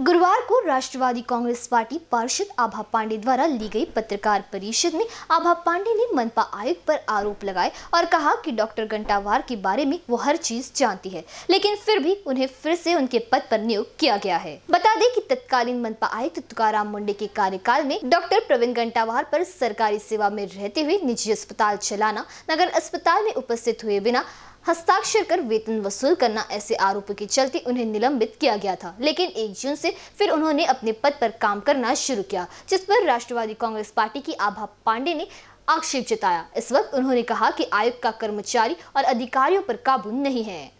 गुरुवार को राष्ट्रवादी कांग्रेस पार्टी पार्षद आभा पांडे द्वारा ली गई पत्रकार परिषद में आभा पांडे ने मनपा आयुक्त पर आरोप लगाए और कहा कि डॉक्टर घंटावार के बारे में वो हर चीज जानती है लेकिन फिर भी उन्हें फिर से उनके पद पर नियुक्त किया गया है बता दें कि तत्कालीन मनपा आयुक्त तुकार मुंडे के कार्यकाल में डॉक्टर प्रवीण घंटावार पर सरकारी सेवा में रहते हुए निजी अस्पताल चलाना नगर अस्पताल में उपस्थित हुए बिना हस्ताक्षर कर वेतन वसूल करना ऐसे आरोपों के चलते उन्हें निलंबित किया गया था लेकिन एक जून से फिर उन्होंने अपने पद पर काम करना शुरू किया जिस पर राष्ट्रवादी कांग्रेस पार्टी की आभा पांडे ने आक्षेप जताया इस वक्त उन्होंने कहा कि आयोग का कर्मचारी और अधिकारियों पर काबू नहीं है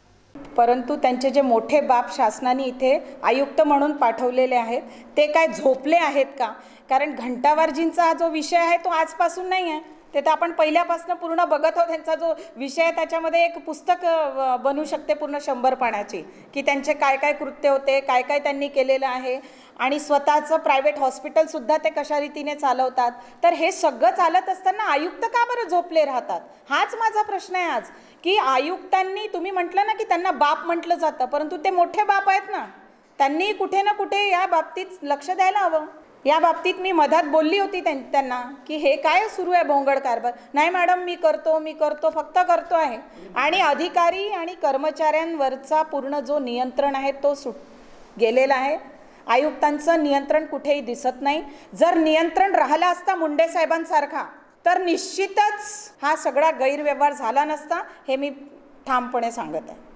परंतु त्यांचे जे मोठे बाप शासनाने इथे आयुक्त म्हणून पाठवलेले आहेत ते काय झोपले आहेत का कारण घंटावारजींचा हा जो विषय आहे तो आजपासून नाही आहे ते तर आपण पहिल्यापासून पूर्ण बघत आहोत त्यांचा जो विषय आहे त्याच्यामध्ये एक पुस्तक बनू शकते पूर्ण शंभर की त्यांचे काय काय कृत्य होते काय काय त्यांनी केलेलं आहे आणि स्वतःचं प्रायव्हेट हॉस्पिटलसुद्धा ते कशा रीतीने चालवतात तर हे सगळं चालत असताना आयुक्त का बरं झोपले राहतात हाच माझा प्रश्न आहे आज की आयुक्तांनी तुम्ही म्हटलं ना की त्यांना त्यांना बाप म्हटलं जातं परंतु ते मोठे बाप आहेत ना त्यांनी कुठे ना कुठे या बाबतीत लक्ष द्यायला हवं या बाबतीत मी मधात बोलली होती त्यांना की हे काय सुरू आहे भोंगड कारभार नाही मॅडम मी करतो मी करतो फक्त करतो आहे आणि अधिकारी आणि कर्मचाऱ्यांवरचा पूर्ण जो नियंत्रण आहे तो सुट गेलेला आहे आयुक्तांचं नियंत्रण कुठेही दिसत नाही जर नियंत्रण राहिलं असता मुंडे साहेबांसारखा तर निश्चितच हा सगळा गैरव्यवहार झाला नसता हे मी ठामपणे सांगत आहे